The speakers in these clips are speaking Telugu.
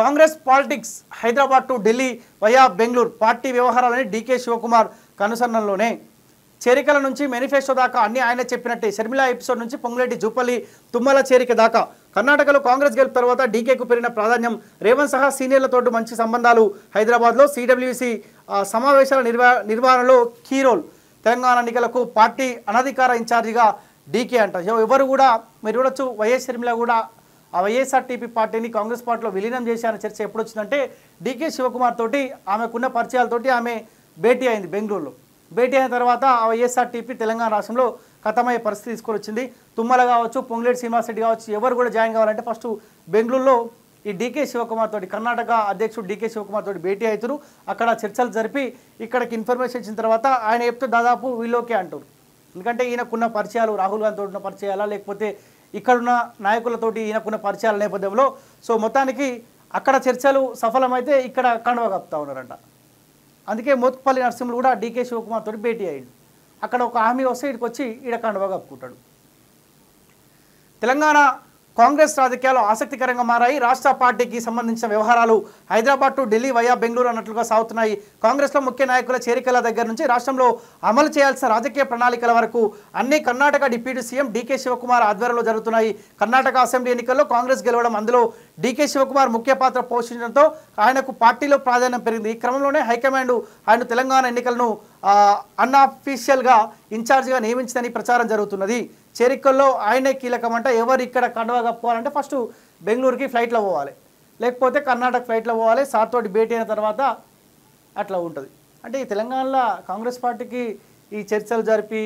Congress politics Hyderabad to Delhi via Bengaluru party వ్యవహారాలని డీకే శివకుమార్ కనుసరణలోనే చేరికల నుంచి మేనిఫెస్టో దాకా అన్ని ఆయన చెప్పినట్టే షర్మిలా ఎపిసోడ్ నుంచి పొంగులేటి జూపల్లి తుమ్మల చేరిక దాకా కర్ణాటకలో కాంగ్రెస్ గెలుపు తర్వాత డీకేకు పెరిగిన ప్రాధాన్యం రేవంత్ సహా సీనియర్లతో మంచి సంబంధాలు హైదరాబాద్లో సిడబ్ల్యూసి సమావేశాల నిర్వా నిర్వహణలో కీ రోల్ తెలంగాణ ఎన్నికలకు పార్టీ అనధికార ఇన్ఛార్జిగా డీకే అంట ఎవరు కూడా మీరు చూడొచ్చు వైఎస్ షర్మిల కూడా ఆ వైఎస్ఆర్టీపీ పార్టీని కాంగ్రెస్ పార్టీలో విలీనం చేశారన్న చర్చ ఎప్పుడు వచ్చిందంటే డీకే శివకుమార్ తోటి ఆమెకున్న పరిచయాలతోటి ఆమె భేటీ అయింది బెంగళూరులో భేటీ అయిన తర్వాత ఆ వైఎస్ఆర్టీపీ తెలంగాణ రాష్ట్రంలో కథమయ్యే పరిస్థితి తీసుకొని వచ్చింది తుమ్మల కావచ్చు పొంగులేటి శ్రీనివాసరెడ్డి కావచ్చు ఎవరు కూడా జాయిన్ కావాలంటే ఫస్ట్ బెంగళూరులో ఈ డీకే శివకుమార్ తోటి కర్ణాటక అధ్యక్షుడు డీకే శివకుమార్ తోటి భేటీ అవుతారు అక్కడ చర్చలు జరిపి ఇక్కడికి ఇన్ఫర్మేషన్ ఇచ్చిన తర్వాత ఆయన చెప్తే దాదాపు వీళ్ళోకే అంటారు ఎందుకంటే ఈయనకున్న పరిచయాలు రాహుల్ గాంధీ తోటి ఉన్న పరిచయాలా లేకపోతే ఇక్కడున్న నాయకులతోటి ఈయనకున్న పరిచయాల నేపథ్యంలో సో మొత్తానికి అక్కడ చర్చలు సఫలమైతే ఇక్కడ కండవ కప్తా ఉన్నారంట అందుకే మోత్పల్లి నరసింహులు కూడా డీకే శివకుమార్ తోటి భేటీ అయ్యిండు అక్కడ ఒక హామీ వస్తే ఇక్కడికి వచ్చి ఈడ కండవ కప్పుకుంటాడు తెలంగాణ కాంగ్రెస్ రాజకీయాలు ఆసక్తికరంగా మారాయి రాష్ట్ర పార్టీకి సంబంధించిన వ్యవహారాలు హైదరాబాద్ టు ఢిల్లీ వయా బెంగళూరు అన్నట్లుగా సాగుతున్నాయి కాంగ్రెస్లో ముఖ్య నాయకుల చేరికల దగ్గర నుంచి రాష్ట్రంలో అమలు చేయాల్సిన రాజకీయ ప్రణాళికల వరకు అన్ని కర్ణాటక డిప్యూటీ సీఎం డీకే శివకుమార్ ఆధ్వర్యంలో జరుగుతున్నాయి కర్ణాటక అసెంబ్లీ ఎన్నికల్లో కాంగ్రెస్ గెలవడం అందులో డీకే శివకుమార్ ముఖ్య పాత్ర పోషించడంతో ఆయనకు పార్టీలో ప్రాధాన్యం పెరిగింది ఈ క్రమంలోనే హైకమాండ్ ఆయన తెలంగాణ ఎన్నికలను అన్అఫీషియల్గా ఇన్ఛార్జ్గా నియమించిందని ప్రచారం జరుగుతున్నది చేరికల్లో ఆయనే అంటే ఎవరు ఇక్కడ కండవా కప్పుకోవాలంటే ఫస్ట్ బెంగళూరుకి ఫ్లైట్లో పోవాలి లేకపోతే కర్ణాటక ఫ్లైట్లో పోవాలి సార్తో భేటీ అయిన తర్వాత అట్లా ఉంటుంది అంటే ఈ తెలంగాణలో కాంగ్రెస్ పార్టీకి ఈ చర్చలు జరిపి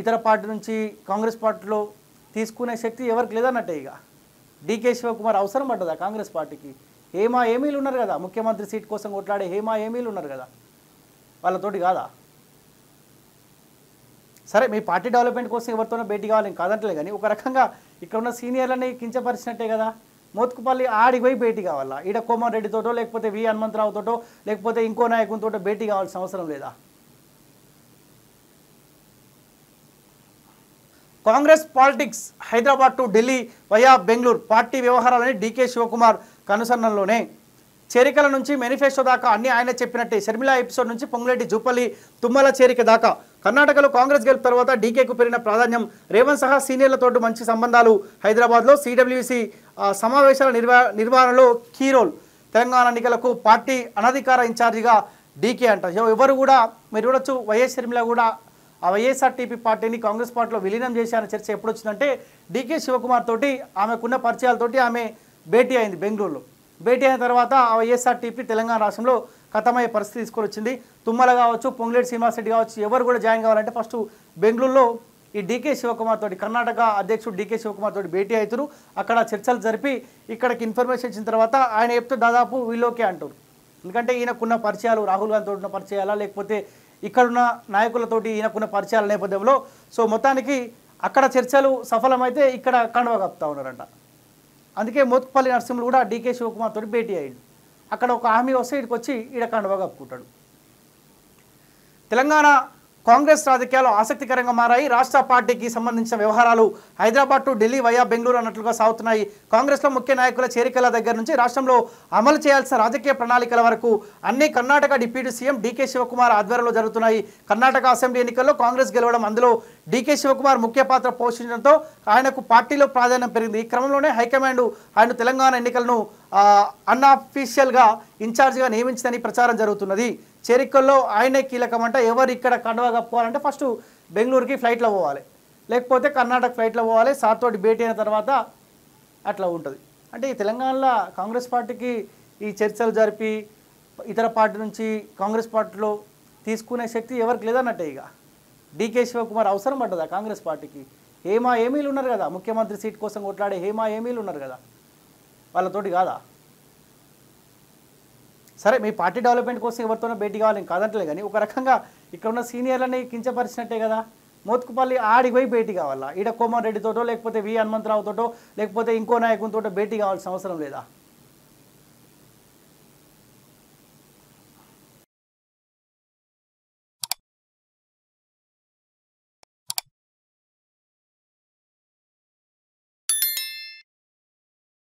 ఇతర పార్టీ నుంచి కాంగ్రెస్ పార్టీలో తీసుకునే శక్తి ఎవరికి లేదన్నట్టే ఇక డీకే శివకుమార్ అవసరం పడ్డదా కాంగ్రెస్ పార్టీకి హేమా ఏమీలు ఉన్నారు కదా ముఖ్యమంత్రి సీట్ కోసం కొట్లాడే హేమా ఏమీలు ఉన్నారు కదా వాళ్ళతోటి కాదా సరే మీ పార్టీ డెవలప్మెంట్ కోసం ఎవరితోనో భేటీ కావాలని కాదంటలే కానీ ఒక రకంగా ఇక్కడ ఉన్న సీనియర్లని కించపరిచినట్టే కదా మోత్కుపల్లి ఆడికి పోయి భేటీ కావాలా ఈడ కోమారెడ్డితోటో లేకపోతే వి హనుమంతరావుతోటో లేకపోతే ఇంకో నాయకునితోటో భేటీ కావాల్సిన అవసరం లేదా Congress politics Hyderabad to Delhi via Bengaluru party వ్యవహారాలని డీకే శివకుమార్ కనుసరణలోనే చేరికల నుంచి మేనిఫెస్టో దాకా అన్ని ఆయన చెప్పినట్టే షర్మిలా ఎపిసోడ్ నుంచి పొంగులేటి జూపల్లి తుమ్మల చేరిక దాకా కర్ణాటకలో కాంగ్రెస్ గెలుపు తర్వాత డీకేకు పెరిగిన ప్రాధాన్యం రేవంత్ సహా సీనియర్లతో మంచి సంబంధాలు హైదరాబాద్లో సీడబ్ల్యూసీ సమావేశాల నిర్వహణలో కీ రోల్ తెలంగాణ ఎన్నికలకు పార్టీ అనధికార ఇన్ఛార్జిగా డీకే అంటారు ఎవరు కూడా మీరు చూడొచ్చు వైఎస్ షర్మిల కూడా ఆ వైఎస్ఆర్టీపీ పార్టీని కాంగ్రెస్ పార్టీలో విలీనం చేశారన్న చర్చ ఎప్పుడు వచ్చిందంటే డీకే శివకుమార్ తోటి ఆమెకున్న పరిచయాలతోటి ఆమె భేటీ అయింది బెంగళూరులో భేటీ అయిన తర్వాత ఆ వైఎస్ఆర్టీపీ తెలంగాణ రాష్ట్రంలో కథమయ్యే పరిస్థితి తీసుకొచ్చింది తుమ్మల కావచ్చు పొంగులేటి శ్రీనివాసరెడ్డి కావచ్చు ఎవరు కూడా జాయిన్ కావాలంటే ఫస్ట్ బెంగళూరులో ఈ డీకే శివకుమార్ తోటి కర్ణాటక అధ్యక్షుడు డీకే శివకుమార్ తోటి భేటీ అవుతారు అక్కడ చర్చలు జరిపి ఇక్కడికి ఇన్ఫర్మేషన్ ఇచ్చిన తర్వాత ఆయన చెప్తే దాదాపు వీళ్ళోకే అంటారు ఎందుకంటే ఈయనకున్న పరిచయాలు రాహుల్ గాంధీ ఉన్న పరిచయాలా లేకపోతే ఇక్కడున్న నాయకులతోటి ఈయనకున్న పరిచయాల నేపథ్యంలో సో మొత్తానికి అక్కడ చర్చలు సఫలమైతే ఇక్కడ కండవ కప్తా ఉన్నారంట అందుకే మోత్పల్లి నరసింహులు కూడా డీకే శివకుమార్ తోటి భేటీ అయ్యిండు అక్కడ ఒక హామీ వస్తే ఇక్కడికి వచ్చి ఈడ కండవ కప్పుకుంటాడు తెలంగాణ కాంగ్రెస్ రాజకీయాలు ఆసక్తికరంగా మారాయి రాష్ట్ర పార్టీకి సంబంధించిన వ్యవహారాలు హైదరాబాద్ టు ఢిల్లీ వయా బెంగళూరు అన్నట్లుగా సాగుతున్నాయి కాంగ్రెస్లో ముఖ్య నాయకుల చేరికల దగ్గర నుంచి రాష్ట్రంలో అమలు చేయాల్సిన రాజకీయ ప్రణాళికల వరకు అన్ని కర్ణాటక డిప్యూటీ సీఎం డీకే శివకుమార్ ఆధ్వర్యంలో జరుగుతున్నాయి కర్ణాటక అసెంబ్లీ ఎన్నికల్లో కాంగ్రెస్ గెలవడం అందులో డీకే శివకుమార్ ముఖ్య పాత్ర పోషించడంతో ఆయనకు పార్టీలో ప్రాధాన్యం పెరిగింది ఈ క్రమంలోనే హైకమాండ్ ఆయన తెలంగాణ ఎన్నికలను అన్అఫీషియల్గా ఇన్ఛార్జ్గా నియమించిందని ప్రచారం జరుగుతున్నది చేరికల్లో ఆయనే కీలకమంట ఎవరు ఇక్కడ కండవా కప్పుకోవాలంటే ఫస్ట్ బెంగళూరుకి ఫ్లైట్లో పోవాలి లేకపోతే కర్ణాటక ఫ్లైట్లో పోవాలి సార్తో భేటీ అయిన తర్వాత అట్లా ఉంటుంది అంటే ఈ తెలంగాణలో కాంగ్రెస్ పార్టీకి ఈ చర్చలు జరిపి ఇతర పార్టీ నుంచి కాంగ్రెస్ పార్టీలో తీసుకునే శక్తి ఎవరికి లేదన్నట్టే ఇక డీకే శివకుమార్ అవసరం పడ్డదా కాంగ్రెస్ పార్టీకి హేమా ఏమీలు ఉన్నారు కదా ముఖ్యమంత్రి సీట్ కోసం కొట్లాడే హేమా ఏమీలు ఉన్నారు కదా వాళ్ళతోటి కాదా సరే మీ పార్టీ డెవలప్మెంట్ కోసం ఎవరితోనో భేటీ కావాలి కాదంటలే కానీ ఒక రకంగా ఇక్కడ ఉన్న సీనియర్లని కించపరిచినట్టే కదా మోత్కుపల్లి ఆడికి పోయి భేటీ కావాలా ఈడ కోమారెడ్డితోటో లేకపోతే వి హనుమంతరావుతోటో లేకపోతే ఇంకో నాయకునితోటో భేటీ కావాల్సిన అవసరం లేదా